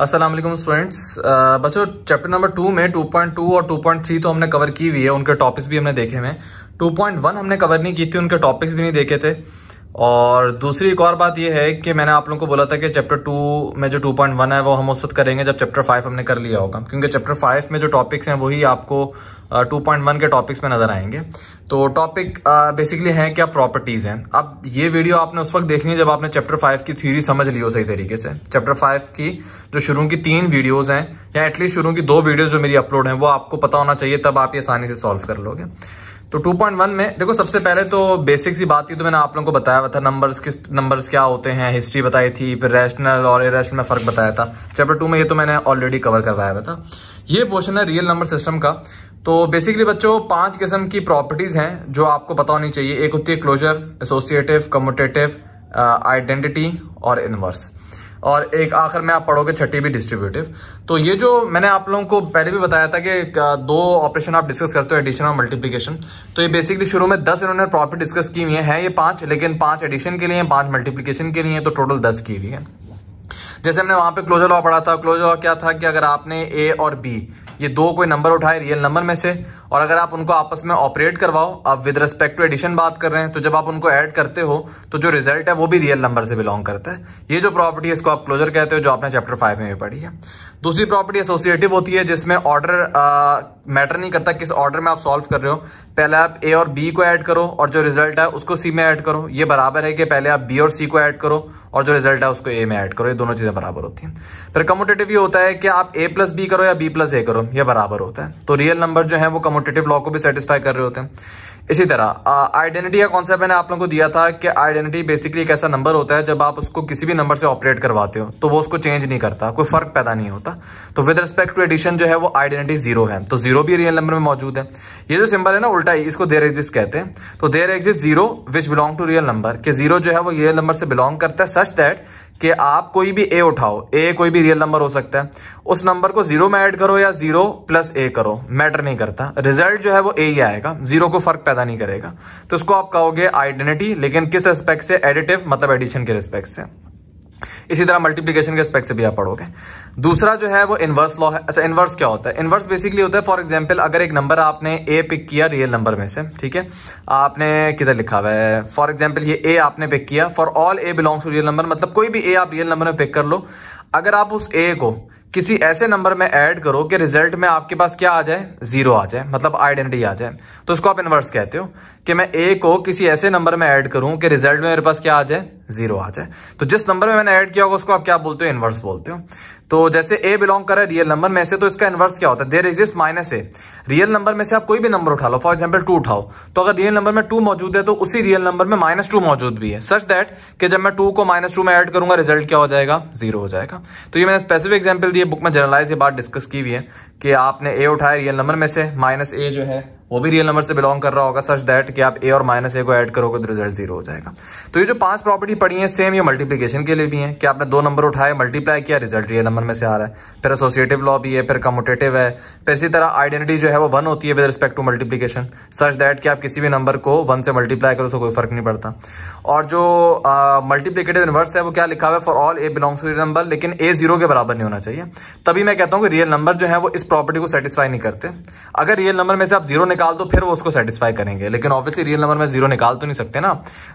Aslam students बच्चों chapter number two में 2.2 और 2.3 तो हमने कवर की हुई है उनके टॉपिक्स भी हमने देखे हैं 2.1 हमने कवर नहीं की थी उनके टॉपिक्स भी नहीं देखे थे और दूसरी एक और बात यह है कि मैंने आप लोगों को बोला था कि चैप्टर टू में जो 2.1 है वो हम उस वक्त करेंगे जब चैप्टर फाइव हमने कर लिया होगा क्योंकि चैप्टर फाइव में जो टॉपिक्स हैं वही आपको टू पॉइंट वन के टॉपिक्स में नजर आएंगे तो टॉपिक बेसिकली हैं क्या प्रॉपर्टीज़ हैं अब ये वीडियो आपने उस वक्त देखनी है जब आपने चैप्टर फाइव की थ्योरी समझ ली हो सही तरीके से चैप्टर फाइव की जो शुरू की तीन वीडियोस हैं या एटलीस्ट शुरू की दो वीडियोस जो मेरी अपलोड हैं वो आपको पता होना चाहिए तब आप ये आसानी से सॉल्व कर लोगे तो 2.1 में देखो सबसे पहले तो बेसिक सी बात की तो मैंने आप लोगों को बताया हुआ था नंबर्स किस नंबर्स क्या होते हैं हिस्ट्री बताई थी फिर रैशनल और इरेशनल में फ़र्क बताया था चैप्टर टू में ये तो मैंने ऑलरेडी कवर करवाया हुआ था ये पोर्शन है रियल नंबर सिस्टम का तो बेसिकली बच्चों पांच किस्म की प्रॉपर्टीज हैं जो आपको पता होनी चाहिए एक होती है क्लोजर एसोसिएटिव कम्यूटेटिव आइडेंटिटी और इनवर्स और एक आखिर में आप पढ़ोगे छठी भी डिस्ट्रीब्यूटिव तो ये जो मैंने आप लोगों को पहले भी बताया था कि uh, दो ऑपरेशन आप डिस्कस करते हो एडिशन और मल्टीप्लिकेशन तो ये बेसिकली शुरू में दस इन्होंने प्रॉपर्टी डिस्कस की हुई है ये पांच लेकिन पांच एडिशन के लिए पांच मल्टीप्लीकेशन के लिए तो टोटल दस की हुई है जैसे हमने वहां पर क्लोजर लॉ पढ़ा था क्लोजर लॉ क्या था कि अगर आपने ए और बी ये दो कोई नंबर उठाए रियल नंबर में से और अगर आप उनको आपस में ऑपरेट करवाओ आप विद रिस्पेक्ट टू एडिशन बात कर रहे हैं तो जब आप उनको ऐड करते हो तो जो रिजल्ट है वो भी रियल नंबर से बिलोंग करता है ये जो प्रॉपर्टी है इसको आप क्लोजर कहते हो जो आपने चैप्टर फाइव में भी पढ़ी है दूसरी प्रॉपर्टी एसोसिएटिव होती है जिसमें ऑर्डर मैटर नहीं करता किस ऑर्डर में आप सॉल्व कर रहे हो पहले आप ए और बी को ऐड करो और जो रिजल्ट है उसको सी में ऐड करो ये बराबर है कि पहले आप बी और सी को ऐड करो और जो रिजल्ट है उसको ए में ऐड करो ये दोनों चीज़ें बराबर होती हैं फिर कमोटेटिव ये होता है कि आप ए प्लस बी करो या बी प्लस ए करो ये बराबर होता है तो रियल नंबर जो है वो कमोटेटिव नोटेटिव लॉ को भी सेटिस्फाई कर रहे होते हैं इसी तरह आइडेंटिटी का कॉन्सेप्ट मैंने आप लोगों को दिया था कि आइडेंटिटी बेसिकली एक ऐसा नंबर होता है जब आप उसको किसी भी नंबर से ऑपरेट करवाते हो तो वो उसको चेंज नहीं करता कोई फर्क पैदा नहीं होता तो विद रिस्पेक्ट टू एडिशन जो है वो आइडेंटिटी जीरो है तो जीरो भी रियल नंबर में मौजूद है ये जो सिंबल है ना उल्टा ही इसको देर एग्जिस्ट कहते हैं तो there exist zero which belong to real number कि जीरो जो है वो रियल नंबर से बिलोंग करता है सच दैट कि आप कोई भी ए उठाओ ए कोई भी रियल नंबर हो सकता है उस नंबर को जीरो में ऐड करो या जीरो प्लस ए करो मैटर नहीं करता रिजल्ट जो है वो ए ही आएगा जीरो को फर्क पैदा नहीं करेगा तो उसको आप कहोगे आइडेंटिटी लेकिन किस रिस्पेक्ट से एडिटिव मतलब एडिशन के रिस्पेक्ट से इसी तरह मल्टीप्लीकेशन के स्पेक्ट से भी आप पढ़ोगे दूसरा जो है वो इन्वर्स लॉ है अच्छा इन्वर्स क्या होता है इन्वर्स बेसिकली होता है फॉर एग्जाम्पल अगर एक नंबर आपने ए पिक किया रियल नंबर में से ठीक है आपने किधर लिखा हुआ है फॉर एग्जाम्पल ये ए आपने पिक किया for all A belongs to real number मतलब कोई भी ए आप रियल नंबर में पिक कर लो अगर आप उस ए को किसी ऐसे नंबर में ऐड करो कि रिजल्ट में आपके पास क्या आ जाए जीरो आ जाए मतलब आइडेंटिटी आ जाए तो उसको आप इन्वर्स कहते हो कि मैं ए को किसी ऐसे नंबर में ऐड करूं कि रिजल्ट में मेरे पास क्या आ जाए जीरो आ जाए तो जिस नंबर में मैंने ऐड किया होगा उसको आप क्या बोलते हो इनवर्स बोलते हो तो जैसे ए बिलोंग कर रहा है रियल नंबर में से तो इसका इनवर्स क्या होता है there exist minus A real number में से आप कोई भी नंबर उठा लो फॉर एग्जाम्पल टू उठाओ तो अगर रियल नंबर में टू मौजूद है तो उसी रियल नंबर में माइनस टू मौजूद भी है सच दैट कि जब मैं टू को माइनस टू में ऐड करूंगा रिजल्ट क्या हो जाएगा जीरो हो जाएगा तो ये मैंने स्पेसिफिक एग्जाम्पल दिए बुक में जनरलाइज ये बात डिस्कस की हुई है कि आपने ए उठाया रियल नंबर में से माइनस ए जो है वो भी रियल नंबर से बिलोंग कर रहा होगा सच दैट कि आप ए और माइनस ए को ऐड करोगे तो रिजल्ट जीरो हो जाएगा तो ये जो पांच प्रॉपर्टी पड़ी है सेम ये मल्टीप्लीकेशन के लिए भी है कि आपने दो नंबर उठाए मल्टीप्लाई किया रिजल्ट रियल नंबर में से आ रहा है फिर एसोसिएटिव लॉ भी है फिर कमोटेटिव है फिर इसी तरह आइडेंटिटी जो है वो वन होती है with respect to multiplication such that कि आप किसी भी नंबर को वन से मल्टीप्लाई करो उसको कोई फर्क नहीं पड़ता और जो मल्टीप्लीकेटिव इनवर्स है वो क्या लिखा हुआ है for all A belongs to number लेकिन ए जीरो के बराबर नहीं होना चाहिए तभी मैं कहता हूँ कि रियल नंबर जो है वो इस प्रॉपर्टी को सेटिस्फाई नहीं करते अगर रियल नंबर में से आप जीरो निकाल दो फिर वो उसको सेटिस्फाई करेंगे लेकिन ऑब्वियसली रियल नंबर में जीरो निकाल तो नहीं सकते ना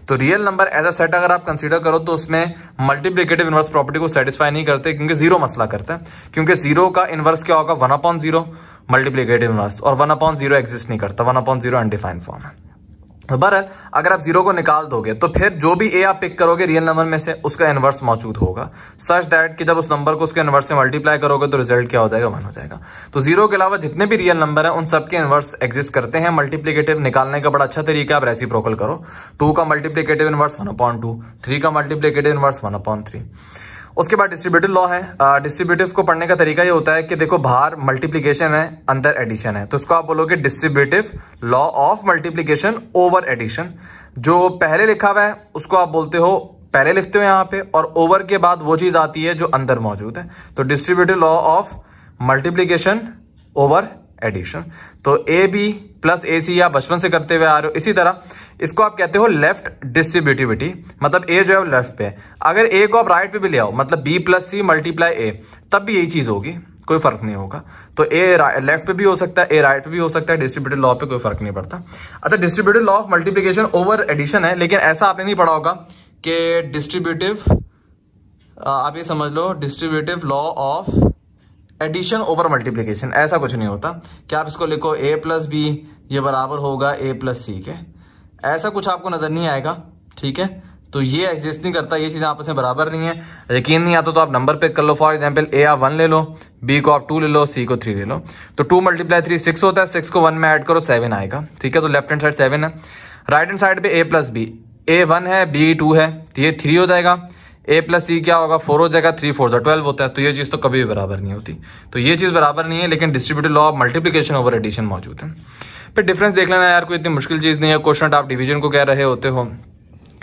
तो real number as a set अगर आप कंसिडर करो तो उसमें मल्टीप्लीकेटिव इनवर्स प्रॉपर्टी को सेटिस्फाई नहीं करते क्योंकि जीरो मसला करते हैं क्योंकि जीरो का इनवर्स क्या होगा one upon zero multiplicative inverse और वन अपॉन जीरो एग्जिस्ट नहीं करता one upon zero undefined form है बहरहाल अगर आप जीरो को निकाल दोगे तो फिर जो भी ए आप पिक करोगे रियल नंबर में से उसका इन्वर्स मौजूद होगा सच दैट कि जब उस नंबर को उसके इन्वर्स से मल्टीप्लाई करोगे तो रिजल्ट क्या हो जाएगा वन हो जाएगा तो जीरो के अलावा जितने भी रियल नंबर है उन सबके इन्वर्स एग्जिस्ट करते हैं मल्टीप्लीकेटिव निकालने का बड़ा अच्छा तरीका आप रेसी करो टू का multiplicative inverse one upon two three का multiplicative inverse one upon three उसके बाद डिस्ट्रीब्यूटिव लॉ है डिस्ट्रीब्यूटिव को पढ़ने का तरीका ये होता है कि देखो बाहर मल्टीप्लीकेशन है अंदर एडिशन है तो उसको आप बोलोगे distributive law of multiplication over addition जो पहले लिखा हुआ है उसको आप बोलते हो पहले लिखते हो यहाँ पे और ओवर के बाद वो चीज आती है जो अंदर मौजूद है तो distributive law of multiplication over addition तो ए बी प्लस ए सी आप बचपन से करते हुए आ रहे हो इसी तरह इसको आप कहते हो लेफ्ट डिस्ट्रीब्यूटिविटी मतलब ए जो है लेफ्ट पे अगर ए को आप राइट पे भी ले आओ मतलब B plus C multiply A तब भी यही चीज़ होगी कोई फर्क नहीं होगा तो ए लेफ्ट पे भी हो सकता है ए राइट पे भी हो सकता है डिस्ट्रीब्यूटेड लॉ पे कोई फर्क नहीं पड़ता अच्छा distributed law of multiplication over addition है लेकिन ऐसा आपने नहीं पढ़ा होगा कि डिस्ट्रीब्यूटिव आप ये समझ लो distributive law of addition over multiplication ऐसा कुछ नहीं होता क्या आप इसको लिखो ए प्लस बी ये बराबर होगा ए प्लस सी के ऐसा कुछ आपको नज़र नहीं आएगा ठीक है तो ये एग्जिस्ट नहीं करता ये चीज़ें आपस में बराबर नहीं है यकीन नहीं आता तो आप नंबर पे कर लो फॉर एग्जांपल ए आप वन ले लो बी को आप टू ले लो सी को थ्री ले लो तो टू मल्टीप्लाई थ्री सिक्स होता है सिक्स को वन में ऐड करो सेवन आएगा ठीक है तो लेफ्ट हैंड साइड सेवन है राइट हैंड साइड पे A plus B A one है बी टू है तो ये थ्री हो जाएगा ए प्लस सी क्या होगा फोर हो जाएगा थ्री फोर जो ट्वेल्व होता है तो ये चीज़ तो कभी भी बराबर नहीं होती तो ये चीज़ बराबर नहीं है लेकिन distributive law of multiplication over addition मौजूद है फिर डिफरेंस देख लेना यार कोई इतनी मुश्किल चीज़ नहीं है क्वेश्चन आप डिवीजन को कह रहे होते हो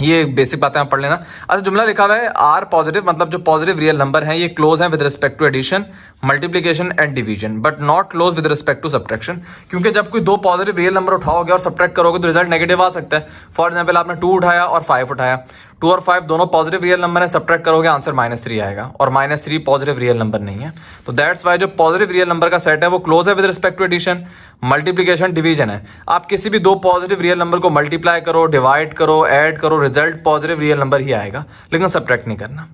ये बेसिक बातें आप पढ़ लेना अच्छा जुमला लिखा हुआ है आर पॉजिटिव मतलब जो पॉजिटिव रियल नंबर है ये क्लोज है with respect to addition multiplication and division but not close with respect to subtraction क्योंकि जब कोई दो पॉजिटिव रियल नंबर उठाओगे और सब्ट्रैक्ट करोगे तो रिजल्ट नेगेटिव आ सकता है फॉर एग्जाम्पल आपने टू उठाया और फाइव उठाया टू और फाइव दोनों पॉजिटिव रियल नंबर है सब्ट्रैक्ट करोगे आंसर माइनस थ्री आएगा और minus three positive real number नहीं है तो दैट्स वाई जो पॉजिटिव रियल नंबर का सेट है वो क्लोज है with respect to addition multiplication division है आप किसी भी दो पॉजिटिव रियल नंबर को मल्टीप्लाई करो डिवाइड करो एड करो रिजल्ट पॉजिटिव रियल नंबर ही आएगा लेकिन सब्ट्रैक्ट नहीं करना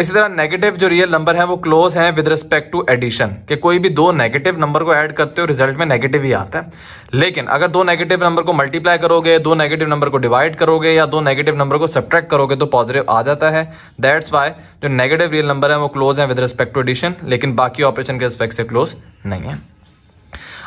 इसी तरह नेगेटिव जो रियल नंबर है वो क्लोज है विद रिस्पेक्ट टू एडिशन कि कोई भी दो नेगेटिव नंबर को ऐड करते हो रिजल्ट में नेगेटिव ही आता है लेकिन अगर दो नेगेटिव नंबर को मल्टीप्लाई करोगे दो नेगेटिव नंबर को डिवाइड करोगे या दो नेगेटिव नंबर को सब्ट्रैक्ट करोगे तो पॉजिटिव आ जाता है दैट्स वाई जो नेगेटिव रियल नंबर है वो क्लोज है विद रिस्पेक्ट टू एडिशन लेकिन बाकी ऑपरेशन के रिस्पेक्ट से क्लोज नहीं है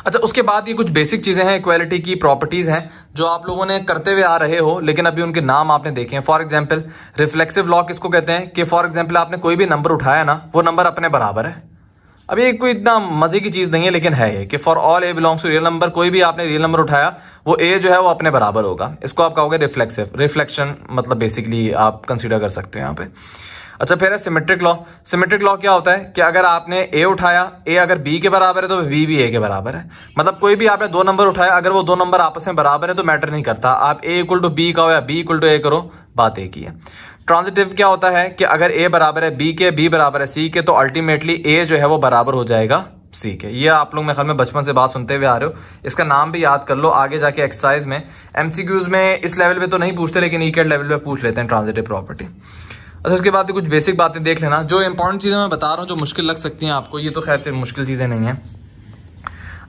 अच्छा उसके बाद ये कुछ बेसिक चीज़ें हैं इक्वालिटी की प्रॉपर्टीज़ हैं जो आप लोगों ने करते हुए आ रहे हो लेकिन अभी उनके नाम आपने देखे हैं फॉर एग्जाम्पल रिफ्लेक्सिव लॉ किसको कहते हैं कि फॉर एग्जाम्पल आपने कोई भी नंबर उठाया ना वो नंबर अपने बराबर है अभी कोई इतना मजे की चीज़ नहीं है लेकिन है ये कि for all A belongs to real number कोई भी आपने रियल नंबर उठाया वो ए जो है वो अपने बराबर होगा इसको आप कहोगे रिफ्लेक्सिव रिफ्लेक्शन मतलब बेसिकली आप कंसिडर कर सकते हो यहाँ पे अच्छा फिर है सिमेट्रिक लॉ सिमेट्रिक लॉ क्या होता है कि अगर आपने ए उठाया ए अगर बी के बराबर है तो बी भी ए के बराबर है मतलब कोई भी आपने दो नंबर उठाया अगर वो दो नंबर आपस में बराबर है तो मैटर नहीं करता आप ए इक्वल टू बी का या बी इक्वल टू ए करो बात एक ही है ट्रांजिटिव क्या होता है कि अगर ए बराबर है बी के बी बराबर है सी के तो अल्टीमेटली ए जो है वो बराबर हो जाएगा सी के ये आप लोग मेरे ख्याल में बचपन से बात सुनते हुए आ रहे हो इसका नाम भी याद कर लो आगे जाके एक्सरसाइज में एमसीक्यूज में इस लेवल पे तो नहीं पूछते लेकिन ई e लेवल पे पूछ लेते हैं ट्रांजिटिव प्रॉपर्टी अच्छा उसके बाद कुछ बेसिक बातें देख लेना जो इंपॉर्टेंट चीज़ें मैं बता रहा हूँ जो मुश्किल लग सकती हैं आपको ये तो खैर मुश्किल चीज़ें नहीं हैं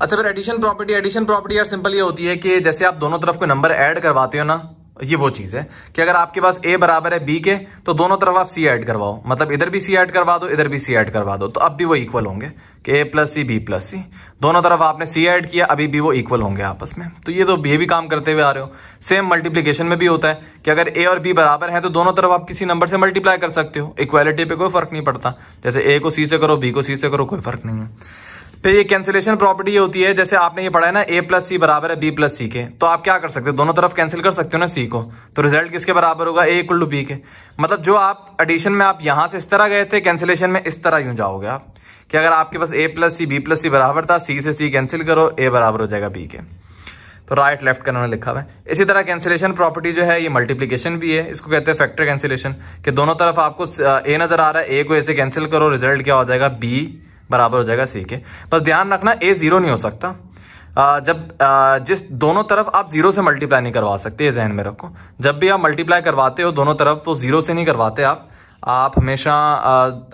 अच्छा फिर एडिशन प्रॉपर्टी एडिशन प्रॉपर्टी यार सिंपल ये होती है कि जैसे आप दोनों तरफ कोई नंबर ऐड करवाते हो ना ये वो चीज़ है कि अगर आपके पास ए बराबर है बी के तो दोनों तरफ आप सी ऐड करवाओ मतलब इधर भी सी ऐड करवा दो इधर भी सी ऐड करवा दो तो अब भी वो इक्वल होंगे कि A plus C B plus C दोनों तरफ आपने सी ऐड किया अभी भी वो इक्वल होंगे आपस में तो ये तो ये भी काम करते हुए आ रहे हो सेम मल्टीप्लीकेशन में भी होता है कि अगर ए और बी बराबर है तो दोनों तरफ आप किसी नंबर से मल्टीप्लाई कर सकते हो इक्वालिटी पर कोई फर्क नहीं पड़ता जैसे ए को सी से करो बी को सी से करो कोई फर्क नहीं है फिर तो ये कैंसिलेशन प्रॉपर्टी ये होती है जैसे आपने ये पढ़ा है ना ए प्लस सी बराबर है बी प्लस सी के तो आप क्या कर सकते हो दोनों तरफ कैंसिल कर सकते हो ना सी को तो रिजल्ट किसके बराबर होगा ए इक्वल टू बी के मतलब जो आप एडिशन में आप यहां से इस तरह गए थे कैंसिलेशन में इस तरह यूं जाओगे आप कि अगर आपके पास A plus C B plus C बराबर था सी से सी कैंसिल करो ए बराबर हो जाएगा बी के तो राइट लेफ्ट का उन्होंने लिखा हुआ है इसी तरह कैंसिलेशन प्रॉपर्टी जो है ये मल्टीप्लीकेशन भी है इसको कहते हैं फैक्टर कैंसिलेशन कि दोनों तरफ आपको ए नजर आ रहा है ए को ऐसे कैंसिल करो रिजल्ट क्या हो जाएगा बी बराबर हो जाएगा सी के बस ध्यान रखना ए जीरो नहीं हो सकता जब जिस दोनों तरफ आप जीरो से मल्टीप्लाई नहीं करवा सकते ये जहन में रखो जब भी आप मल्टीप्लाई करवाते हो दोनों तरफ तो जीरो से नहीं करवाते आप आप हमेशा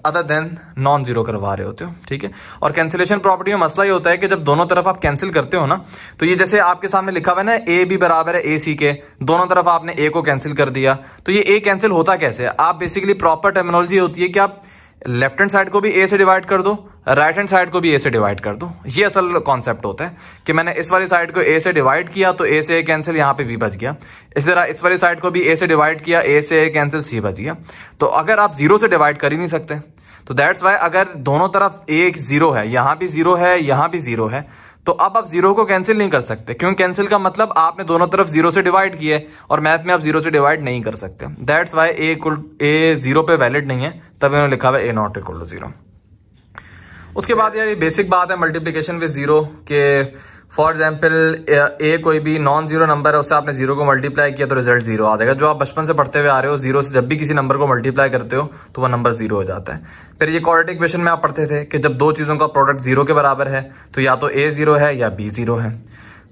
अदर देन नॉन जीरो करवा रहे होते हो ठीक है और कैंसिलेशन प्रॉपर्टी में मसला ये होता है कि जब दोनों तरफ आप कैंसिल करते हो ना तो ये जैसे आपके सामने लिखा हुआ है ना ए भी बराबर है ए सी के दोनों तरफ आपने ए को कैंसिल कर दिया तो ये ए कैंसिल होता कैसे आप बेसिकली प्रॉपर टर्मिनोलॉजी होती है कि आप लेफ्ट हैंड साइड को भी ए से डिवाइड कर दो राइट हैंड साइड को भी ए से डिवाइड कर दो ये असल कॉन्सेप्ट होता है कि मैंने इस वाली साइड को ए से डिवाइड किया तो ए से ए कैंसिल यहाँ पे भी बच गया इसी तरह इस वाली साइड को भी ए से डिवाइड किया ए से ए कैंसिल सी बच गया तो अगर आप जीरो से डिवाइड कर ही नहीं सकते तो दैट्स वाई अगर दोनों तरफ एक जीरो है यहां भी जीरो है यहां भी जीरो है तो अब आप जीरो को कैंसिल नहीं कर सकते क्योंकि कैंसिल का मतलब आपने दोनों तरफ जीरो से डिवाइड किए और मैथ में आप जीरो से डिवाइड नहीं कर सकते that's why A equal A zero पे वैलिड नहीं है तब इन्होंने लिखा हुआ A not equal to zero उसके बाद यार ये बेसिक बात है मल्टीप्लीकेशन विद जीरो के फॉर एग्जाम्पल ए कोई भी नॉन जीरो नंबर है उससे आपने जीरो को मल्टीप्लाई किया तो रिजल्ट जीरो आ जाएगा जो आप बचपन से पढ़ते हुए आ रहे हो जीरो से जब भी किसी नंबर को मल्टीप्लाई करते हो तो वह नंबर जीरो हो जाता है फिर ये क्वाड्रेटिक क्वेश्चन में आप पढ़ते थे कि जब दो चीज़ों का प्रोडक्ट जीरो के बराबर है तो या तो ए जीरो है या बी जीरो है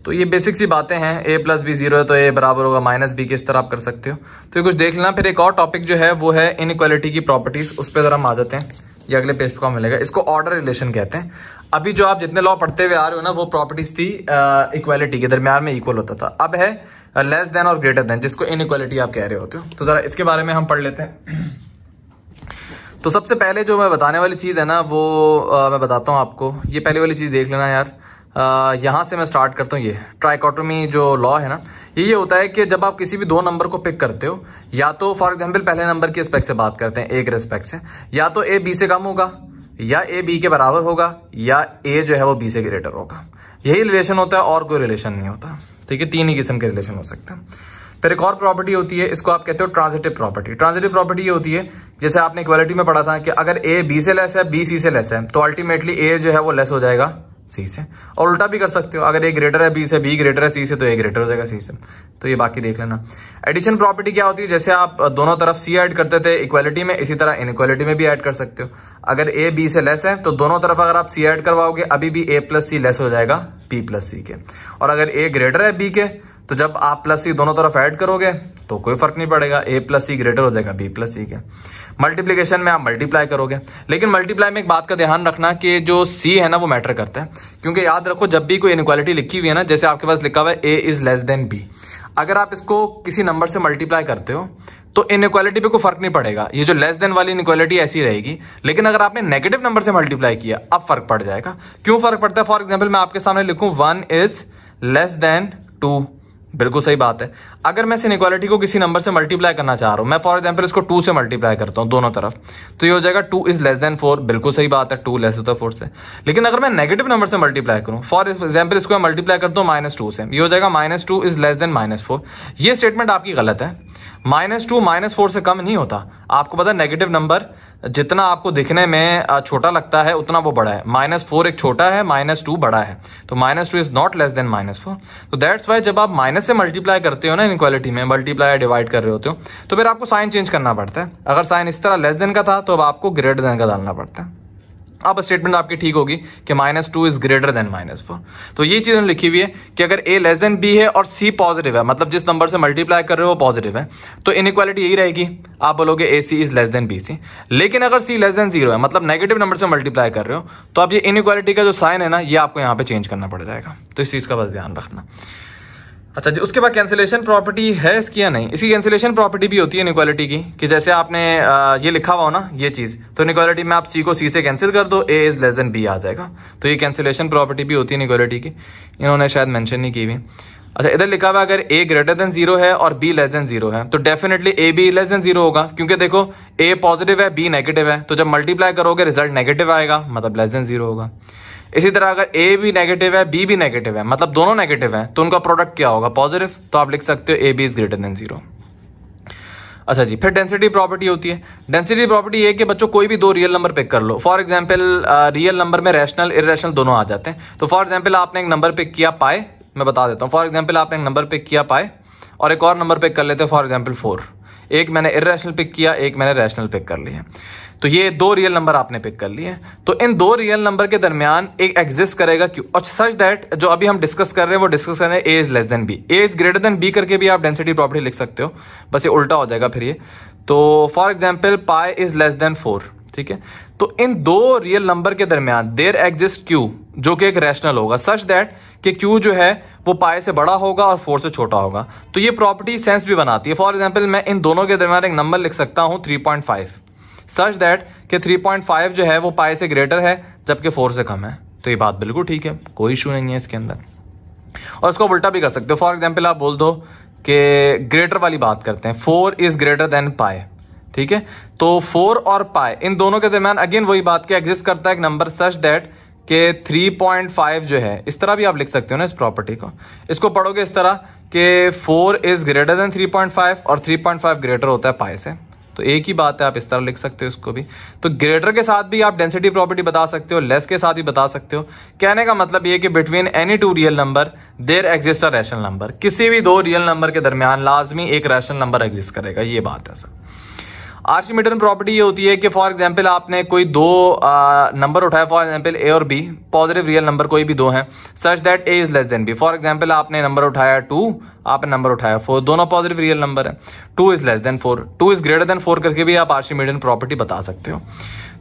तो ये बेसिक सी बातें हैं ए प्लस बी जीरो है तो ए बराबर होगा माइनस बी के इस तरह आप कर सकते हो तो ये कुछ देख लेना फिर एक और टॉपिक जो है वो है इनक्वालिटी की प्रॉपर्टीज़ उस पर ज़रा हम आ जाते हैं ये अगले पेज पर मिलेगा इसको ऑर्डर रिलेशन कहते हैं अभी जो आप जितने लॉ पढ़ते हुए आ रहे हो ना वो प्रॉपर्टीज थी इक्वालिटी के दरम्यान में इक्वल होता था अब है लेस देन और ग्रेटर देन जिसको इन आप कह रहे होते हो तो ज़रा इसके बारे में हम पढ़ लेते हैं तो सबसे पहले जो मैं बताने वाली चीज़ है ना वो आ, मैं बताता हूँ आपको ये पहले वाली चीज़ देख लेना यार यहाँ से मैं स्टार्ट करता हूँ ये ट्राइकोटोमी जो लॉ है ना ये ये होता है कि जब आप किसी भी दो नंबर को पिक करते हो या तो फॉर एग्जाम्पल पहले नंबर की रिस्पेक्ट से बात करते हैं एक रिस्पेक्ट से या तो ए बी से कम होगा या ए बी के बराबर होगा या ए जो है वो बी से ग्रेटर होगा यही रिलेशन होता है और कोई रिलेशन नहीं होता ठीक है तीन ही किस्म के रिलेशन हो सकते हैं फिर एक और प्रॉपर्टी होती है इसको आप कहते हो ट्रांजिटिव प्रॉपर्टी ट्रांजिटिव प्रॉपर्टी ये होती है जैसे आपने इक्वालिटी में पढ़ा था कि अगर ए बी से लेस है बी सी से लेस है तो अल्टीमेटली ए जो है वो लेस हो जाएगा सी से और उल्टा भी कर सकते हो अगर ए ग्रेटर है बी से बी ग्रेटर है सी से तो ए ग्रेटर हो जाएगा सी से तो ये बाकी देख लेना एडिशन प्रॉपर्टी क्या होती है जैसे आप दोनों तरफ सी ऐड करते थे इक्वालिटी में इसी तरह इनक्वालिटी में भी ऐड कर सकते हो अगर ए बी से लेस है तो दोनों तरफ अगर आप सी ऐड करवाओगे अभी भी ए प्लस सी लेस हो जाएगा बी प्लस सी के और अगर ए ग्रेटर है बी के तो जब आप प्लस सी दोनों तरफ ऐड करोगे तो कोई फर्क नहीं पड़ेगा ए प्लस सी ग्रेटर हो जाएगा बी प्लस सी के मल्टीप्लीकेशन में आप मल्टीप्लाई करोगे लेकिन मल्टीप्लाई में एक बात का ध्यान रखना कि जो सी है ना वो मैटर करता है क्योंकि याद रखो जब भी कोई इनक्वालिटी लिखी हुई है ना जैसे आपके पास लिखा हुआ है A is less than B अगर आप इसको किसी नंबर से मल्टीप्लाई करते हो तो इनक्वालिटी पे कोई फर्क नहीं पड़ेगा ये जो लेस देन वाली इनक्वालिटी ऐसी रहेगी लेकिन अगर आपने नेगेटिव नंबर से मल्टीप्लाई किया अब फर्क पड़ जाएगा क्यों फर्क पड़ता है फॉर एग्जाम्पल मैं आपके सामने लिखूँ one is less than two बिल्कुल सही बात है अगर मैं इस इनक्वालिटी को किसी नंबर से मल्टीप्लाई करना चाह रहा हूँ मैं फॉर एग्जाम्पल इसको टू से मल्टीप्लाई करता हूँ दोनों तरफ तो ये हो जाएगा two is less than four बिल्कुल सही बात है टू लेस होता है फोर से लेकिन अगर मैं नेगेटिव नंबर से मल्टीप्लाई करूँ फॉर एग्जाम्पल इसको मैं मल्टीप्लाई करता हूँ माइनस टू से ये हो जाएगा minus two is less than minus four ये स्टेटमेंट आपकी गलत है माइनस टू माइनस फोर से कम नहीं होता आपको पता है नेगेटिव नंबर जितना आपको दिखने में छोटा लगता है उतना वो बड़ा है माइनस फोर एक छोटा है माइनस टू बड़ा है तो minus two is not less than minus four तो दैट्स वाई जब आप माइनस से मल्टीप्लाई करते हो ना इनक्वालिटी में मल्टीप्लाई डिवाइड कर रहे होते हो तो फिर आपको साइन चेंज करना पड़ता है अगर साइन इस तरह लेस देन का था तो अब आपको ग्रेटर देन का डालना पड़ता है अब स्टेटमेंट आपकी ठीक होगी कि minus two is greater than minus four तो ये चीज़ लिखी हुई है कि अगर ए लेस देन बी है और सी पॉजिटिव है मतलब जिस नंबर से मल्टीप्लाई कर रहे हो वो पॉजिटिव है तो इनक्वालिटी यही रहेगी आप बोलोगे A C is less than B C लेकिन अगर सी लेस देन जीरो है मतलब नेगेटिव नंबर से मल्टीप्लाई कर रहे हो तो आप ये इनक्वालिटी का जो साइन है ना ये आपको यहाँ पे चेंज करना पड़ जाएगा तो इस चीज़ का बस ध्यान रखना अच्छा जी उसके बाद कैंसिलेशन प्रॉपर्टी है इसकी या नहीं इसकी कैंसिलेशन प्रॉपर्टी भी होती है इनक्वालिटी की कि जैसे आपने ये लिखा हुआ ना ये चीज़ तो इनक्वालिटी में आप सी को सी से कैंसिल कर दो A is less than B आ जाएगा तो ये कैंसिलेशन प्रॉपर्टी भी होती है इनक्वालिटी की इन्होंने शायद मैंशन नहीं की हुई अच्छा इधर लिखा हुआ अगर ए ग्रेटर देन जीरो है और बी लेस देन जीरो है तो definitely A B less than zero होगा क्योंकि देखो ए पॉजिटिव है बी नेगेटिव है तो जब मल्टीप्लाई करोगे रिजल्ट नेगेटिव आएगा मतलब लेस देन जीरो होगा इसी तरह अगर ए भी नेगेटिव है बी भी नेगेटिव है मतलब दोनों नेगेटिव हैं तो उनका प्रोडक्ट क्या होगा पॉजिटिव तो आप लिख सकते हो A B is greater than zero अच्छा जी फिर डेंसिटी प्रॉपर्टी होती है डेंसिटी प्रॉपर्टी ये कि बच्चों कोई भी दो रियल नंबर पिक कर लो फॉर एग्जाम्पल रियल नंबर में रैशनल इरेशनल दोनों आ जाते हैं तो फॉर एग्जाम्पल आपने एक नंबर पिक किया पाए मैं बता देता हूँ फॉर एग्जाम्पल आपने एक नंबर पिक किया पाए और एक और नंबर पिक कर लेते हैं फॉर एग्जाम्पल फोर एक मैंने इरेशनल पिक किया एक मैंने रैशनल पिक कर लिया तो ये दो रियल नंबर आपने पिक कर लिए तो इन दो रियल नंबर के दरमियान एक एग्जिस्ट करेगा क्यू और सच दैट जो अभी हम डिस्कस कर रहे हैं वो डिस्कस कर रहे हैं A is less than B A is greater than B करके भी आप डेंसिटी प्रॉपर्टी लिख सकते हो बस ये उल्टा हो जाएगा फिर ये तो for example pi is less than four ठीक है तो इन दो रियल नंबर के दरमियान देर एग्जिस्ट क्यू जो कि एक रैशनल होगा सच दैट कि क्यू जो है वो पाए से बड़ा होगा और फोर से छोटा होगा तो ये प्रॉपर्टी सेंस भी बनाती है फॉर एग्जाम्पल मैं इन दोनों के दरमियान एक नंबर लिख सकता हूँ three point five such that कि 3.5 जो है वो पाई से ग्रेटर है जबकि फोर से कम है तो ये बात बिल्कुल ठीक है कोई इशू नहीं है इसके अंदर और इसको उल्टा भी कर सकते हो फॉर एग्जाम्पल आप बोल दो कि ग्रेटर वाली बात करते हैं फोर इज़ ग्रेटर देन पाए ठीक है तो फोर और पाए इन दोनों के दरमियान अगेन वही बात के एग्जिस्ट करता है एक नंबर सच दैट के 3.5 जो है इस तरह भी आप लिख सकते हो ना इस प्रॉपर्टी को इसको पढ़ोगे इस तरह के 4 इज़ ग्रेटर देन 3.5 और 3.5 ग्रेटर होता है पाए से तो एक ही बात है आप इस तरह लिख सकते हो इसको भी तो ग्रेटर के साथ भी आप डेंसिटी प्रॉपर्टी बता सकते हो लेस के साथ भी बता सकते हो कहने का मतलब ये कि between any two real number there exist a rational number किसी भी दो रियल नंबर के दरमियान लाजमी एक रैशनल नंबर एग्जिस्ट करेगा ये बात है सर आर्शी प्रॉपर्टी ये होती है कि फॉर एग्जांपल आपने कोई दो नंबर उठाया फॉर एग्जांपल ए और बी पॉजिटिव रियल नंबर कोई भी दो हैं such that A is less than B for example आपने नंबर उठाया टू आपने नंबर उठाया फोर दोनों पॉजिटिव रियल नंबर है two is less than four two is greater than four करके भी आप आर्शी मिटन प्रॉपर्टी बता सकते हो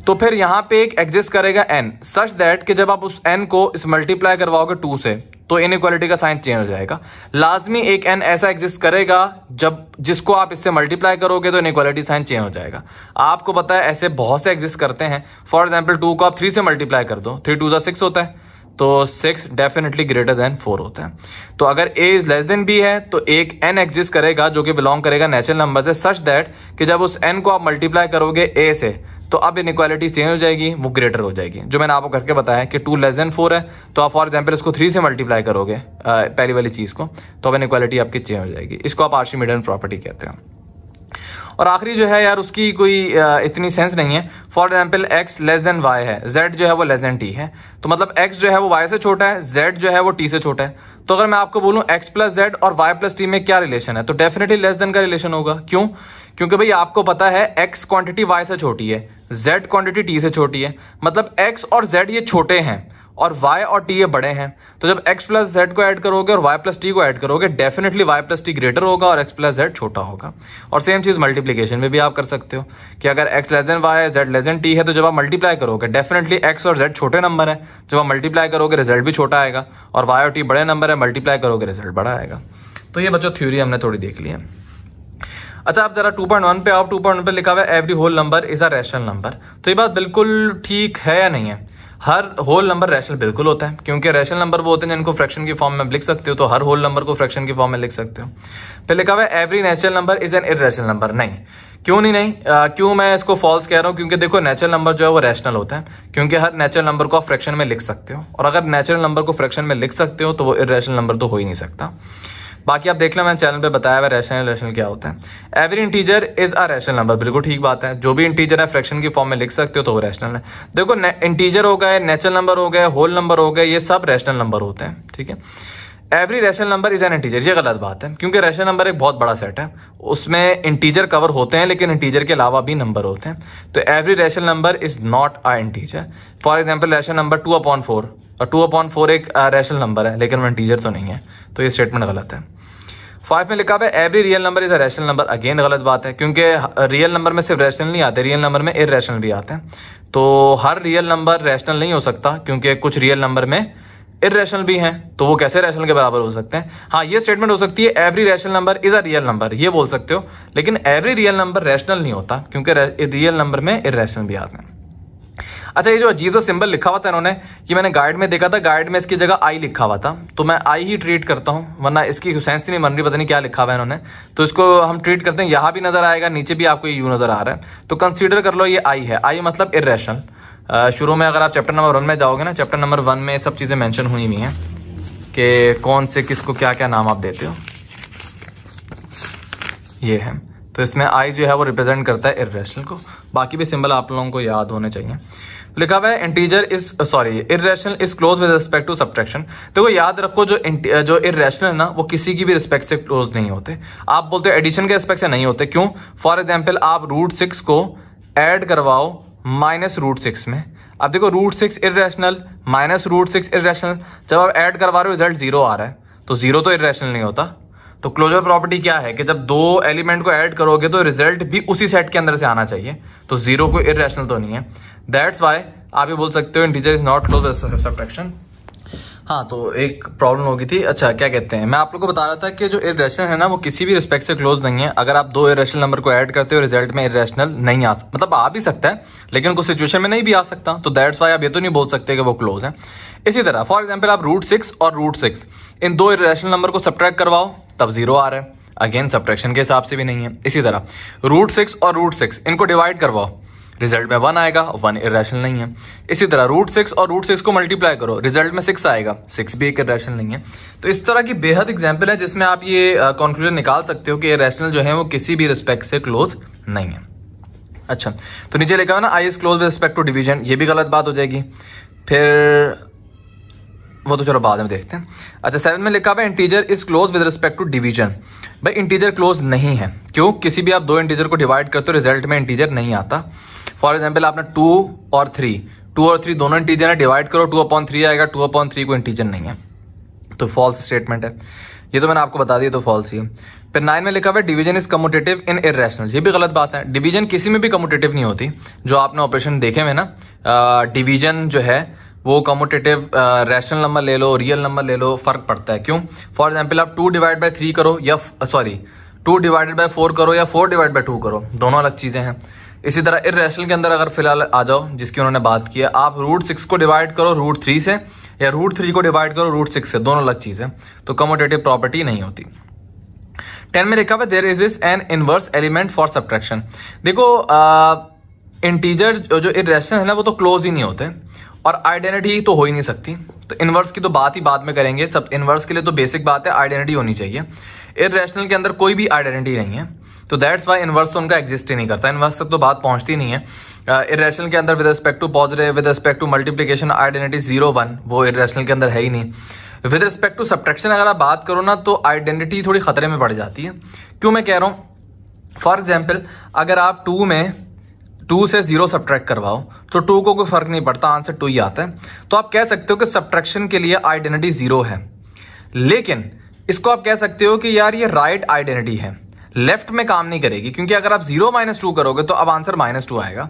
तो फिर यहाँ पे एक एग्जिस्ट करेगा एन सच दैट कि जब आप उस एन को इस मल्टीप्लाई करवाओगे टू से तो इन का साइन चेंज हो जाएगा लाजमी एक एन ऐसा एग्जिस्ट करेगा जब जिसको आप इससे मल्टीप्लाई करोगे तो इन साइन चेंज हो जाएगा आपको पता है ऐसे बहुत से एग्जिस्ट करते हैं फॉर एग्जाम्पल टू को आप थ्री से मल्टीप्लाई कर दो थ्री टू जो सिक्स होता है तो six definitely greater than four होता है तो अगर A is less than B है तो एक एन एग्जिस्ट करेगा जो कि बिलोंग करेगा नेचुरल नंबर से सच दैट कि जब उस एन को आप मल्टीप्लाई करोगे ए से तो अब इनक्वालिटी चेंज हो जाएगी वो ग्रेटर हो जाएगी जो मैंने आपको करके बताया कि टू लेस देन फोर है तो आप फॉर एग्जाम्पल इसको थ्री से मल्टीप्लाई करोगे पहली वाली चीज़ को तो अब इनक्वालिटी आपकी चेंज हो जाएगी इसको आप आर्शीमीडियन प्रॉपर्टी कहते हैं और आखिरी जो है यार उसकी कोई इतनी सेंस नहीं है for example X less than Y है जेड जो है वो लेस देन टी है तो मतलब एक्स जो है वो वाई से छोटा है जेड जो है वो टी से छोटा है तो अगर मैं आपको बोलूँ एक्स प्लस जेड और वाई प्लस टी में क्या रिलेशन है तो डेफिनेटली लेस देन का रिलेशन होगा क्यों क्योंकि भाई आपको पता है एक्स क्वांटिटी वाई से छोटी है जेड क्वांटिटी टी से छोटी है मतलब एक्स और जेड ये छोटे हैं और y और t ये बड़े हैं तो जब x प्लस जेड को ऐड करोगे और y प्लस टी को ऐड करोगे definitely y plus T greater होगा और x प्लस जेड छोटा होगा और सेम चीज़ मल्टीप्लीकेशन में भी आप कर सकते हो कि अगर x लेस देन y है z लेस देन है तो जब आप मल्टीप्लाई करोगे डेफिनेटली x और z छोटे नंबर है जब आप मल्टीप्लाई करोगे रिजल्ट भी छोटा आएगा और y और t बड़े नंबर है मल्टीप्लाई करोगे रिजल्ट बड़ा आएगा तो ये बच्चों थ्योरी हमने थोड़ी देख ली है अच्छा आप जरा टू पॉइंट वन पे आप टू पॉइंट वन पे लिखा हुआ है every whole number is a rational number तो ये बात बिल्कुल ठीक है या नहीं है हर होल नंबर रैशनल बिल्कुल होता है क्योंकि रैशनल नंबर वो होते हैं जिनको फ्रैक्शन की फॉर्म में लिख सकते हो तो हर होल नंबर को फ्रैक्शन की फॉर्म में लिख सकते हो फिर लिखा हुआ है every natural number is an irrational number नहीं क्यों नहीं नहीं आ, क्यों मैं इसको फॉल्स कह रहा हूँ क्योंकि देखो नेचुरल नंबर जो है वो रैशनल होता है क्योंकि हर नेचुरल नंबर को आप फ्रैक्शन में लिख सकते हो और अगर नेचुरल नंबर को फ्रैक्शन में लिख सकते हो तो वो इरेशनल नंबर तो हो ही नहीं सकता बाकी आप देख लो मैंने चैनल पे बताया हुआ रैशनल रैशनल क्या होता है every integer is a rational number बिल्कुल ठीक बात है जो भी इंटीजर है फ्रैक्शन की फॉर्म में लिख सकते हो तो वो रैशनल है देखो इंटीजर हो गए नेचुरल नंबर हो गए होल नंबर हो गए ये सब रैशनल नंबर होते हैं ठीक है every rational number is an integer ये गलत बात है क्योंकि रैशनल नंबर एक बहुत बड़ा सेट है उसमें इंटीजर कवर होते हैं लेकिन इंटीजर के अलावा भी नंबर होते हैं तो every rational number is not a integer for example rational number two upon four और टू अपॉन फोर एक रैशनल uh, नंबर है लेकिन वो टीजर तो नहीं है तो ये स्टेटमेंट गलत है फाइव में लिखा हुआ है every real number is a rational number again गलत बात है क्योंकि रियल uh, नंबर में सिर्फ रैशनल नहीं आते रियल नंबर में इरेशनल भी आते हैं तो हर रियल नंबर रैशनल नहीं हो सकता क्योंकि कुछ रियल नंबर में इरेशनल भी हैं तो वो कैसे रैशनल के बराबर हो सकते हैं हाँ ये स्टेटमेंट हो सकती है every rational number is a real number ये बोल सकते हो लेकिन एवरी रियल नंबर रैशनल नहीं होता क्योंकि रियल नंबर में इरेशनल भी आते हैं अच्छा ये जो अजीब सा सिंबल लिखा हुआ था इन्होंने कि मैंने गाइड में देखा था गाइड में इसकी जगह आई लिखा हुआ था तो मैं आई ही ट्रीट करता हूँ वरना इसकी सेंस नहीं मन रही पता नहीं क्या लिखा हुआ है इन्होंने तो इसको हम ट्रीट करते हैं यहाँ भी नजर आएगा नीचे भी आपको ये यू नजर आ रहा है तो कंसिडर कर लो ये आई है आई मतलब इेशन शुरू में अगर आप चैप्टर नंबर वन में जाओगे ना चैप्टर नंबर वन में सब चीज़ें मैंशन हुई हुई हैं कि कौन से किसको क्या क्या नाम आप देते हो ये है तो इसमें आई जो है वो रिप्रेजेंट करता है इरेशनल को बाकी भी सिंबल आप लोगों को याद होने चाहिए तो लिखा हुआ है integer is sorry irrational is close with respect to subtraction देखो याद रखो जो जो इरेशनल है ना वो किसी की भी रिस्पेक्ट से क्लोज नहीं होते आप बोलते हो एडिशन के रिस्पेक्ट से नहीं होते क्यों फॉर एग्जाम्पल आप रूट सिक्स को एड करवाओ माइनस रूट सिक्स में अब देखो root six irrational minus root six irrational जब आप ऐड करवा रहे हो रिजल्ट जीरो आ रहा है तो जीरो तो इरेशनल नहीं होता तो क्लोजर प्रॉपर्टी क्या है कि जब दो एलिमेंट को ऐड करोगे तो रिजल्ट भी उसी सेट के अंदर से आना चाहिए तो जीरो को इरेशनल तो नहीं है दैट्स वाई आप ये बोल सकते हो integer is not close subtraction हाँ तो एक प्रॉब्लम होगी थी अच्छा क्या कहते हैं मैं आप लोग को बता रहा था कि जो इरेशनल है ना वो किसी भी रिस्पेक्ट से क्लोज नहीं है अगर आप दो इरेशनल नंबर को ऐड करते हो रिजल्ट में इरेशनल नहीं आ सकता मतलब आ भी सकता है लेकिन उस सिचुएशन में नहीं भी आ सकता तो दैट्स वाई आप ये तो नहीं बोल सकते कि वो क्लोज है इसी तरह फॉर एग्जाम्पल आप रूट सिक्स और रूट सिक्स इन दो इरेशनल नंबर को सब्ट्रैक्ट करवाओ तब जीरो आ रहा है अगेन सब्ट्रैक्शन के हिसाब से भी नहीं है इसी तरह रूट सिक्स और रूट सिक्स इनको डिवाइड करवाओ रिजल्ट में वन आएगा वन इेशनल नहीं है इसी तरह रूट सिक्स और रूट सिक्स को मल्टीप्लाई करो रिजल्ट में सिक्स आएगा सिक्स भी एक इेशनल नहीं है तो इस तरह की बेहद एग्जाम्पल है जिसमें आप ये कंक्लूजन uh, निकाल सकते हो कि इेशनल जो है वो किसी भी रिस्पेक्ट से क्लोज नहीं है अच्छा तो नीचे लिखा हुआ ना I is close with respect to division ये भी गलत बात हो जाएगी फिर वो तो चलो बाद में देखते हैं अच्छा सेवन में लिखा हुआ integer is close with respect to division भाई इंटीजर क्लोज नहीं है क्यों किसी भी आप दो इंटीजर को डिवाइड करते हो रिजल्ट में इंटीजर नहीं आता फॉर एग्जाम्पल आपने टू और थ्री टू और थ्री दोनों इंटीजर है डिवाइड करो टू अपॉइंट थ्री आएगा टू अपॉइंट थ्री को इंटीजर नहीं है तो फॉल्स स्टेटमेंट है ये तो मैंने आपको बता दिया तो फॉल्स ही है फिर नाइन में लिखा हुआ है division is commutative in irrational ये भी गलत बात है डिवीजन किसी में भी कमोटेटिव नहीं होती जो आपने ऑपरेशन देखे हुए ना डिवीजन जो है वो कॉमोटेटिव रैशनल नंबर ले लो रियल नंबर ले लो फर्क पड़ता है क्यों फॉर एग्जाम्पल आप टू डिवाइड बाई थ्री करो या sorry two divided by four करो या फोर डिवाइड बाई टू करो दोनों अलग चीज़ें हैं इसी तरह रैशनल के अंदर अगर फिलहाल आ जाओ जिसकी उन्होंने बात की है आप रूट सिक्स को डिवाइड करो रूट थ्री से या रूट थ्री को डिवाइड करो रूट सिक्स से दोनों अलग चीज़ है तो कमोटेटिव प्रॉपर्टी नहीं होती टेन में लिखा हुआ there is is an inverse element for subtraction देखो आ, uh, इंटीजर जो इरेशनल है ना वो तो क्लोज ही नहीं होते और आइडेंटिटी तो हो ही नहीं सकती तो इन्वर्स की तो बात ही बाद में करेंगे सब इन्वर्स के लिए तो बेसिक बात है आइडेंटिटी होनी चाहिए इरेशनल के अंदर कोई भी आइडेंटिटी नहीं है तो दैट्स वाई इन्वर्स तो उनका एग्जिस्ट ही नहीं करता इन्वर्स तक तो बात पहुंचती नहीं है uh, के अंदर with respect to positive with respect to multiplication identity zero one वो इेशनल के अंदर है ही नहीं विद रिस्पेक्ट टू सब्ट्रैक्शन अगर आप बात करो ना तो आइडेंटिटी थोड़ी खतरे में पड़ जाती है क्यों मैं कह रहा हूँ फॉर एग्जाम्पल अगर आप टू में टू से जीरो सब्ट्रैक्ट करवाओ तो टू को कोई फर्क नहीं पड़ता आंसर टू ही आता है तो आप कह सकते हो कि सब्ट्रैक्शन के लिए आइडेंटिटी जीरो है लेकिन इसको आप कह सकते हो कि यार ये राइट आइडेंटिटी है लेफ्ट में काम नहीं करेगी क्योंकि अगर आप जीरो माइनस टू करोगे तो अब आंसर माइनस टू आएगा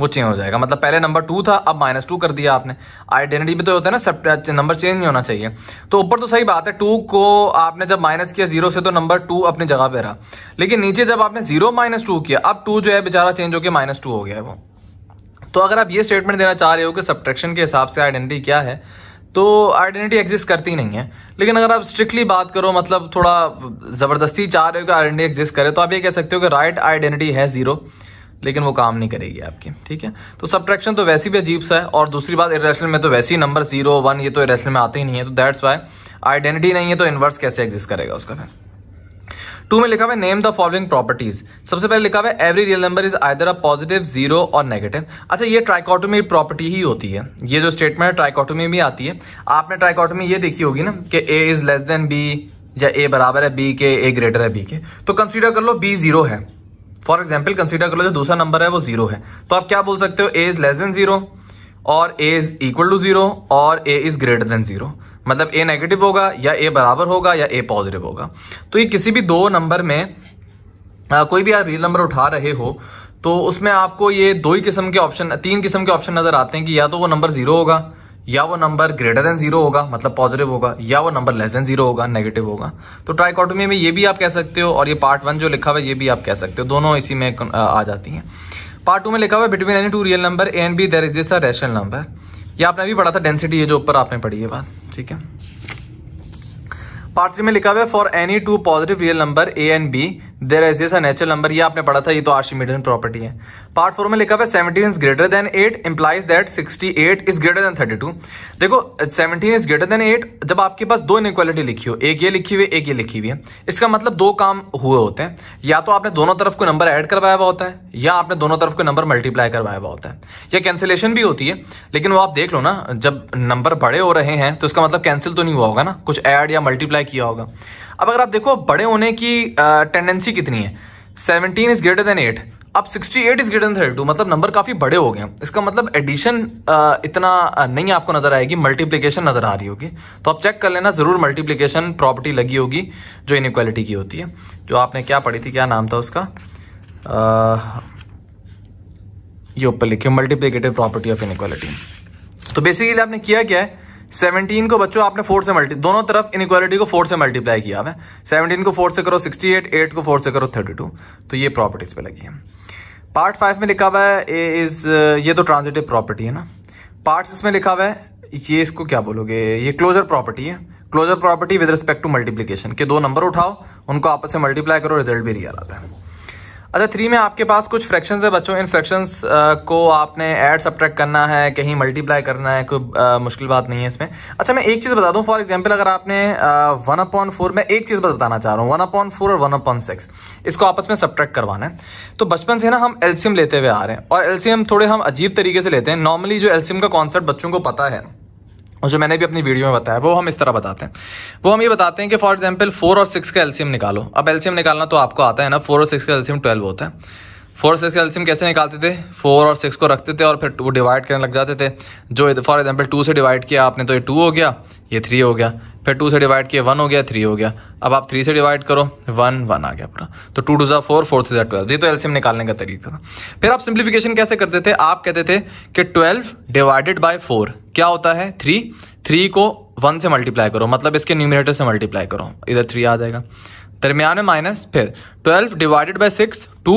वो चेंज हो जाएगा मतलब पहले नंबर टू था अब माइनस टू कर दिया आपने आइडेंटिटी में तो होता है ना सब नंबर चेंज नहीं होना चाहिए तो ऊपर तो सही बात है टू को आपने जब माइनस किया जीरो से तो नंबर टू अपनी जगह पे रहा लेकिन नीचे जब आपने जीरो माइनस टू किया अब टू जो है बेचारा चेंज होकर माइनस टू हो गया है वो तो अगर आप ये स्टेटमेंट देना चाह रहे हो कि सब्ट्रैक्शन के हिसाब से आइडेंटिटी क्या है तो आइडेंटिटी एग्जिस्ट करती नहीं है लेकिन अगर आप स्ट्रिक्टली बात करो मतलब थोड़ा ज़बरदस्ती चाह रहे हो कि आइडेंटिटी एग्जिस्ट करे तो आप ये कह सकते हो कि राइट आइडेंटिटी है ज़ीरो लेकिन वो काम नहीं करेगी आपकी ठीक है तो सब्ट्रैक्शन तो वैसी भी अजीब सा है और दूसरी बात इरेशनल में तो वैसे ही नंबर जीरो वन ये तो इरेशनल में आते ही नहीं है तो दैट्स वाई आइडेंटिटी नहीं है तो इन्वर्स कैसे एग्जिस्ट करेगा उसका फिर टू में लिखा हुआ नेम द फॉलोइंग प्रॉपर्टीज सबसे पहले लिखा हुआ है every real number is either a positive zero और नेगेटिव अच्छा ये ट्राइकोटोमी प्रॉपर्टी ही होती है ये जो स्टेटमेंट है ट्राइकोटोमी भी आती है आपने ट्राइकोटोमी ये देखी होगी ना कि A is less than B या ए बराबर है बी के ए ग्रेटर है बी के तो कंसिडर कर लो बी जीरो है फॉर एग्जाम्पल कंसिडर कर लो जो दूसरा नंबर है वो जीरो है तो आप क्या बोल सकते हो A is less than zero और A is equal to zero और A is greater than zero मतलब ए नेगेटिव होगा या ए बराबर होगा या ए पॉजिटिव होगा तो ये किसी भी दो नंबर में आ, कोई भी आप रियल नंबर उठा रहे हो तो उसमें आपको ये दो ही किस्म के ऑप्शन तीन किस्म के ऑप्शन नज़र आते हैं कि या तो वो नंबर ज़ीरो होगा या वो नंबर ग्रेटर देन जीरो होगा मतलब पॉजिटिव होगा या वो नंबर लेस देन जीरो होगा नेगेटिव होगा तो ट्राइकोटोमी में ये भी आप कह सकते हो और ये पार्ट वन जो लिखा हुआ है ये भी आप कह सकते हो दोनों इसी में आ जाती हैं पार्ट टू में लिखा हुआ है between any two real number A and B there is a rational number ये आपने भी पढ़ा था डेंसिटी ये जो ऊपर आपने पढ़ी है बात ठीक है पार्ट थ्री में लिखा हुआ है for any two positive real number A and B there as is natural number ये आपने पढ़ा था ये तो आर्शिमेडियन प्रॉपर्टी है पार्ट फोर में लिखा हुआ seventeen is greater than eight implies that sixty eight is greater than thirty two देखो seventeen is greater than eight जब आपके पास दो इनक्वालिटी लिखी हो एक ये लिखी हुई है एक ये लिखी हुई है इसका मतलब दो काम हुए होते हैं या तो आपने दोनों तरफ को नंबर एड करवाया हुआ होता है या आपने दोनों तरफ को नंबर मल्टीप्लाई करवाया हुआ होता है या कैंसिलेशन भी होती है लेकिन वो आप देख लो ना जब नंबर बड़े हो रहे हैं तो इसका मतलब कैंसिल तो नहीं हुआ होगा ना कुछ एड या मल्टीप्लाई किया होगा अब अगर आप देखो बड़े होने की टेंडेंसी कितनी है seventeen is greater than eight अब eight is greater thirty two मतलब नंबर काफी बड़े हो गए इसका मतलब एडिशन इतना नहीं आपको नजर आएगी मल्टीप्लीकेशन नजर आ रही होगी तो आप चेक कर लेना जरूर मल्टीप्लीकेशन प्रॉपर्टी लगी होगी जो इन की होती है जो आपने क्या पढ़ी थी क्या नाम था उसका आ, ये ऊपर लिखिए मल्टीप्लीकेटिव प्रॉपर्टी ऑफ इन तो बेसिकली आपने किया क्या है 17 को बच्चों आपने फोर से मल्टी दोनों तरफ इनक्वालिटी को फोर से मल्टीप्लाई किया हुआ है 17 को फोर से करो 68 8 को फोर से करो 32 तो ये प्रॉपर्टीज पे लगी है पार्ट फाइव में लिखा हुआ है इज ये तो ट्रांजिटिव प्रॉपर्टी है ना पार्ट सिक्स में लिखा हुआ है ये इसको क्या बोलोगे ये क्लोजर प्रॉपर्टी है closure property with respect to multiplication के दो नंबर उठाओ उनको आपस में मल्टीप्लाई करो रिजल्ट भी रियल आता है अच्छा थ्री में आपके पास कुछ फ्रैक्शंस है बच्चों इन फ्रैक्शंस uh, को आपने ऐड सब्ट्रैक करना है कहीं मल्टीप्लाई करना है कोई uh, मुश्किल बात नहीं है इसमें अच्छा मैं एक चीज़ बता दूं फॉर एग्जांपल अगर आपने वन अपॉन फोर मैं एक चीज़ बताना चाह रहा हूँ वन अपॉन फोर और वन अपॉन सिक्स इसको आपस में सब्ट्रैक्ट करवाना है तो बचपन से ना हम एल्सियम लेते हुए आ रहे हैं और एल्सियम थोड़े हम अजीब तरीके से लेते हैं नॉर्मली जो एल्सियम का कॉन्सेप्ट बच्चों को पता है और जो मैंने भी अपनी वीडियो में बताया वो हम इस तरह बताते हैं वो हम ये बताते हैं कि फॉर एग्जाम्पल फोर और सिक्स का एल्सियम निकालो अब एल्सियम निकालना तो आपको आता है ना फोर और सिक्स का एल्सियम ट्वेल्व होता है फोर सिक्स एल्सियम कैसे निकालते थे फोर और सिक्स को रखते थे और फिर वो डिवाइड करने लग जाते थे जो फॉर एग्जाम्पल टू से डिवाइड किया आपने तो ये टू हो गया ये थ्री हो गया फिर टू से डिवाइड किया वन हो गया थ्री हो गया अब आप थ्री से डिवाइड करो वन वन आ गया पूरा तो टू टू जो फोर फोर टू ज़ा ट्वेल्व ये तो एल्सियम निकालने का तरीका था फिर आप सिंप्लीफिकेशन कैसे करते थे आप कहते थे कि ट्वेल्व डिवाइडेड बाई फोर क्या होता है थ्री थ्री को वन से मल्टीप्लाई करो मतलब इसके न्यूमिनेटर से मल्टीप्लाई करो इधर थ्री आ जाएगा दरमियान में माइनस फिर twelve divided by six two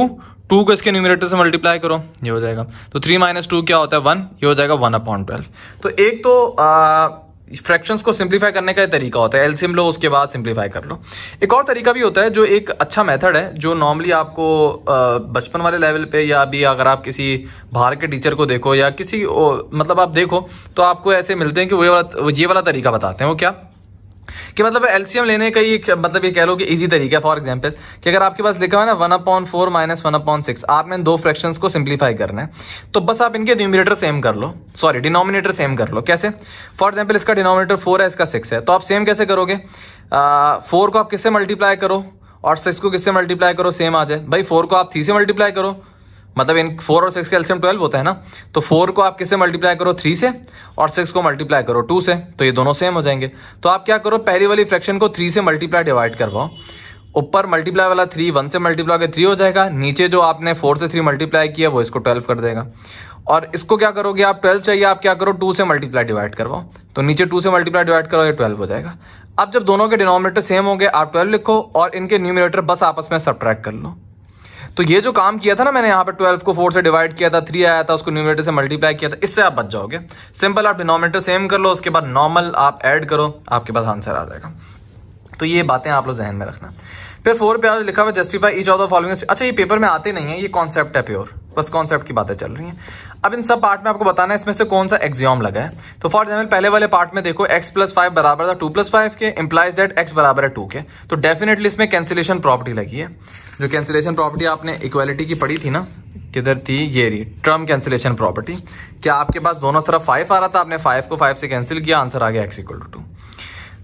two को इसके न्यूमिनेटर से मल्टीप्लाई करो ये हो जाएगा तो थ्री माइनस टू क्या होता है वन ये हो जाएगा वन अपॉन ट्वेल्व तो एक तो फ्रैक्शंस को सिंप्लीफाई करने का तरीका होता है एलसीएम लो उसके बाद सिंप्लीफाई कर लो एक और तरीका भी होता है जो एक अच्छा मेथड है जो नॉर्मली आपको बचपन वाले लेवल पे या अभी अगर आप किसी बाहर के टीचर को देखो या किसी मतलब आप देखो तो आपको ऐसे मिलते हैं कि वो ये वाला ये वाला तरीका बताते हैं वो क्या कि मतलब एलसीएम लेने का ही मतलब ये कह लो कि ईजी तरीका है फॉर एग्जाम्पल कि अगर आपके पास लिखा हुआ है ना one upon four minus one upon six आपने दो फ्रैक्शंस को सिंप्लीफाई करना है तो बस आप इनके न्यूमिनेटर सेम कर लो सॉरी डिनोमिनेटर सेम कर लो कैसे फॉर एग्जाम्पल इसका डिनोमिनेटर फोर है इसका सिक्स है तो आप सेम कैसे करोगे फोर को आप किससे मल्टीप्लाई करो और सिक्स को किससे मल्टीप्लाई करो सेम आ जाए भाई फोर को आप थ्री से मल्टीप्लाई करो मतलब इन फोर और सिक्स का एल्सियम ट्वेल्व होता है ना तो फोर को आप किससे मल्टीप्लाई करो थ्री से और सिक्स को मल्टीप्लाई करो टू से तो ये दोनों सेम हो जाएंगे तो आप क्या करो पहली वाली फ्रैक्शन को थ्री से मल्टीप्लाई डिवाइड करवाओ ऊपर मल्टीप्लाई वाला थ्री वन से मल्टीप्लाई होकर थ्री हो जाएगा नीचे जो आपने फोर से थ्री मल्टीप्लाई किया वो इसको ट्वेल्व कर देगा और इसको क्या करोगे आप ट्वेल्व चाहिए आप क्या करो टू से मल्टीप्लाई डिवाइड करवाओ तो नीचे टू से मल्टीप्लाई डिवाइड करो ये ट्वेल्व हो जाएगा अब जब दोनों के डिनोमिनेटर सेम होंगे आप ट्वेल्व लिखो और इनके न्यूमिनेटर बस आपस में सब्ट्रैक्ट कर लो तो ये जो काम किया था ना मैंने यहाँ पर 12 को फोर से डिवाइड किया था थ्री आया था उसको न्यूमिनेटर से मल्टीप्लाई किया था इससे आप बच जाओगे सिंपल आप डिनोमिनेटर सेम कर लो उसके बाद नॉर्मल आप ऐड करो आपके पास आंसर आ जाएगा तो ये बातें आप लोग जहन में रखना फिर फोर पे लिखा हुआ justify each of the following अच्छा ये पेपर में आते नहीं है ये कॉन्सेप्ट है प्योर बस कॉन्सेप्ट की बातें चल रही हैं अब इन सब पार्ट में आपको बताना है इसमें से कौन सा एक्सियोम लगा है तो फॉर एग्जाम्पल पहले वाले पार्ट में देखो एक्स प्लस फाइव बराबर था टू प्लस फाइव के इम्प्लाइज दैट एक्स बराबर है टू के तो डेफिनेटली इसमें कैंसिलेशन प्रॉपर्टी लगी है जो कैंसिलेशन प्रॉपर्टी आपने इक्वालिटी की पढ़ी थी ना किधर थी ये रही टर्म कैंसिलेशन प्रॉपर्टी क्या आपके पास दोनों तरफ फाइव आ रहा था आपने फाइव को फाइव से कैंसिल किया आंसर आ गया X equal to two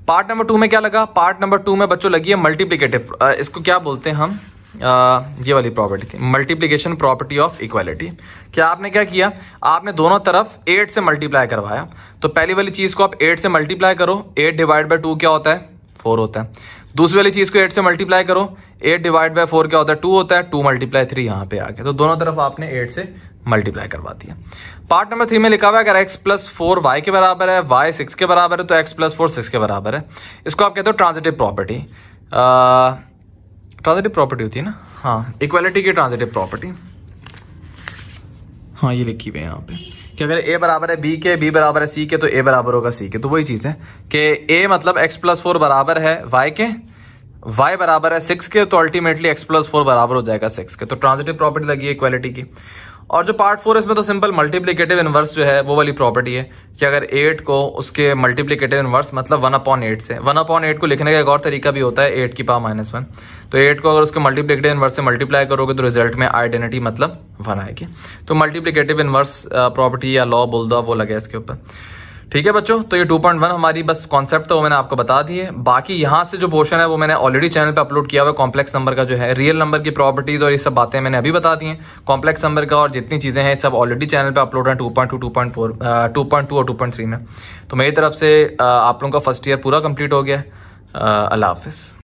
part number two में क्या लगा पार्ट नंबर टू में बच्चों लगी है मल्टीप्लीकेटिव इसको क्या बोलते हैं हम आ, ये वाली प्रॉपर्टी थी मल्टीप्लीकेशन प्रॉपर्टी ऑफ इक्वालिटी क्या आपने क्या किया आपने दोनों तरफ एट से मल्टीप्लाई करवाया तो पहली वाली चीज़ को आप एट से मल्टीप्लाई करो एट डिवाइड बाई टू क्या होता है फोर होता है दूसरी वाली चीज़ को एट से मल्टीप्लाई करो एट डिवाइड बाई फोर क्या होता है टू होता है टू मल्टीप्लाई थ्री यहाँ पे आ तो दोनों तरफ आपने एट से मल्टीप्लाई करवा दिया पार्ट नंबर थ्री में लिखा हुआ है अगर एक्स प्लस फोर वाई के बराबर है वाई सिक्स के बराबर है तो एक्स प्लस फोर सिक्स के बराबर है इसको आप कहते हो ट्रांजिटिव प्रॉपर्टी ट्रांजिटिव प्रॉपर्टी होती है ना हाँ इक्वालिटी की ट्रांजिटिव प्रॉपर्टी हाँ ये लिखी हुई है यहाँ पे कि अगर ए बराबर है बी के बी बराबर है सी के तो ए बराबर होगा सी के तो वही चीज़ है कि ए मतलब एक्स प्लस फोर बराबर है वाई के वाई बराबर है सिक्स के तो अल्टीमेटली एक्स प्लस फोर बराबर हो जाएगा सिक्स के तो ट्रांजिटिव प्रॉपर्टी लगी है इक्वालिटी की और जो पार्ट फोर इसमें तो सिंपल मल्टीप्लीकेटिव इनवर्स जो है वो वाली प्रॉपर्टी है कि अगर एट को उसके मल्टीप्लीकेटिव इनवर्स मतलब वन अपॉन एट से वन अपॉन एट को लिखने का एक और तरीका भी होता है एट की पावर माइनस वन तो एट को अगर उसके मल्टीप्लीकेटिव इनवर्स से मल्टीप्लाई करोगे तो रिजल्ट में आइडेंटिटी मतलब वन आएगी तो मल्टीप्लीकेटिव इनवर्स प्रॉपर्टी या लॉ बोल दो वो लगे इसके ऊपर ठीक है बच्चों तो ये 2.1 हमारी बस कॉन्सेप्ट तो मैंने आपको बता दी है बाकी यहाँ से जो पोर्शन है वो मैंने ऑलरेडी चैनल पे अपलोड किया हुआ है कॉम्प्लेक्स नंबर का जो है रियल नंबर की प्रॉपर्टीज और ये सब बातें मैंने अभी बता दी हैं कॉम्प्लेक्स नंबर का और जितनी चीज़ें हैं सब ऑलरेडी चैनल पर अपलोड है two point two two point four two point two और टू पॉइंट थ्री में तो मेरी तरफ से आप लोगों का फर्स्ट ईयर पूरा कंप्लीट हो गया अल्लाह हाफिज़